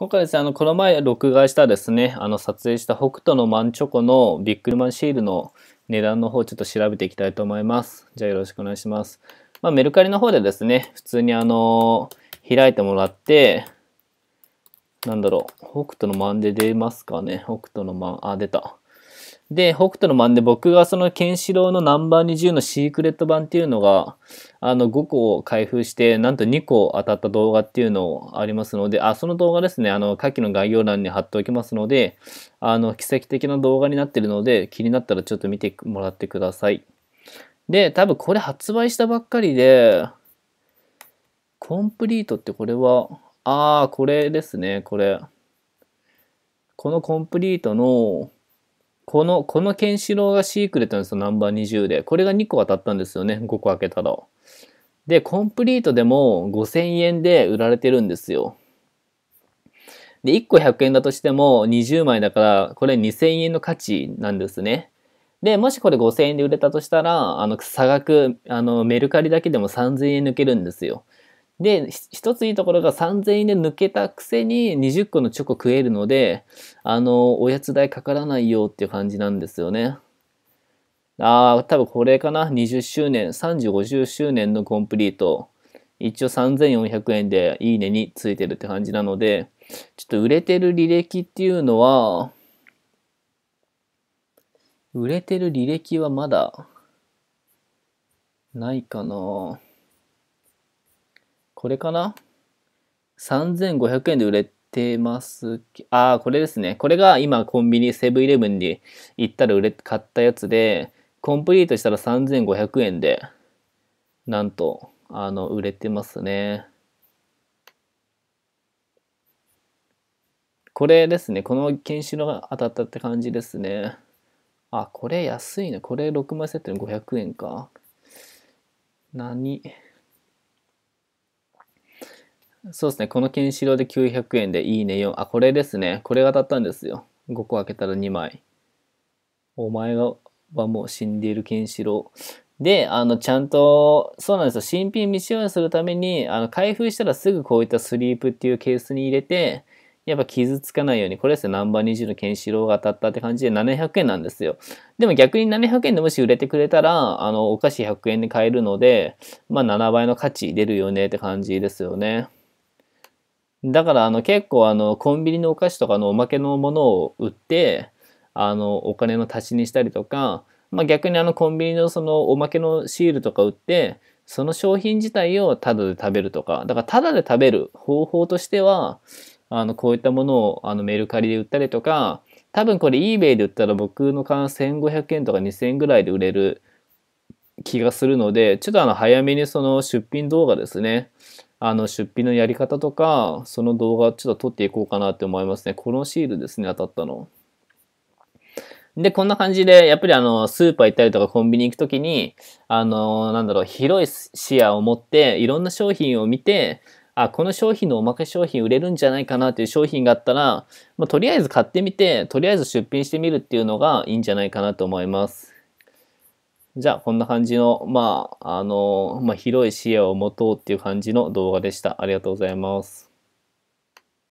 今回ですね、あの、この前録画したですね、あの、撮影した北斗のマンチョコのビックリマンシールの値段の方ちょっと調べていきたいと思います。じゃあよろしくお願いします。まあ、メルカリの方でですね、普通にあの、開いてもらって、なんだろう、北斗のマンで出ますかね。北斗のマン、あ、出た。で、北斗の番で僕がそのケンシロウのナンバー20のシークレット版っていうのが、あの5個を開封して、なんと2個当たった動画っていうのありますので、あ、その動画ですね、あの、下記の概要欄に貼っておきますので、あの、奇跡的な動画になってるので、気になったらちょっと見てもらってください。で、多分これ発売したばっかりで、コンプリートってこれは、ああ、これですね、これ。このコンプリートの、この、このケンシロウがシークレットなんですよ、ナンバー20で。これが2個当たったんですよね、5個開けたら。で、コンプリートでも5000円で売られてるんですよ。で、1個100円だとしても20枚だから、これ2000円の価値なんですね。で、もしこれ5000円で売れたとしたら、あの、差額、あの、メルカリだけでも3000円抜けるんですよ。で、一ついいところが3000円で抜けたくせに20個のチョコ食えるので、あの、おやつ代かからないよっていう感じなんですよね。ああ、多分これかな。20周年、30、50周年のコンプリート。一応3400円でいいねについてるって感じなので、ちょっと売れてる履歴っていうのは、売れてる履歴はまだないかな。これかな ?3500 円で売れてますああ、これですね。これが今コンビニセブンイレブンに行ったら売れ、買ったやつで、コンプリートしたら3500円で、なんと、あの、売れてますね。これですね。この研修のが当たったって感じですね。あ、これ安いね。これ6枚セットで500円か。何そうですね。このケンシロウで900円でいいね4。あ、これですね。これが当たったんですよ。5個開けたら2枚。お前はもう死んでいるケンシロウ。で、あの、ちゃんと、そうなんですよ。新品未使用にするために、あの、開封したらすぐこういったスリープっていうケースに入れて、やっぱ傷つかないように、これですね、ナンバー20のケンシロウが当たったって感じで700円なんですよ。でも逆に700円でもし売れてくれたら、あの、お菓子100円で買えるので、まあ7倍の価値出るよねって感じですよね。だからあの結構あのコンビニのお菓子とかのおまけのものを売ってあのお金の足しにしたりとか、まあ、逆にあのコンビニのそのおまけのシールとか売ってその商品自体をタダで食べるとかだからタダで食べる方法としてはあのこういったものをあのメルカリで売ったりとか多分これ eBay で売ったら僕の勘1500円とか2000円ぐらいで売れる気がするのでちょっとあの早めにその出品動画ですねあの出費のやり方とか、その動画ちょっと撮っていこうかなって思いますね。このシールですね、当たったの。で、こんな感じで、やっぱりあの、スーパー行ったりとかコンビニ行くときに、あの、なんだろう、広い視野を持って、いろんな商品を見て、あ、この商品のおまけ商品売れるんじゃないかなっていう商品があったら、まあ、とりあえず買ってみて、とりあえず出品してみるっていうのがいいんじゃないかなと思います。じゃあ、こんな感じの、まあ、あの、まあ、広い視野を持とうっていう感じの動画でした。ありがとうございます。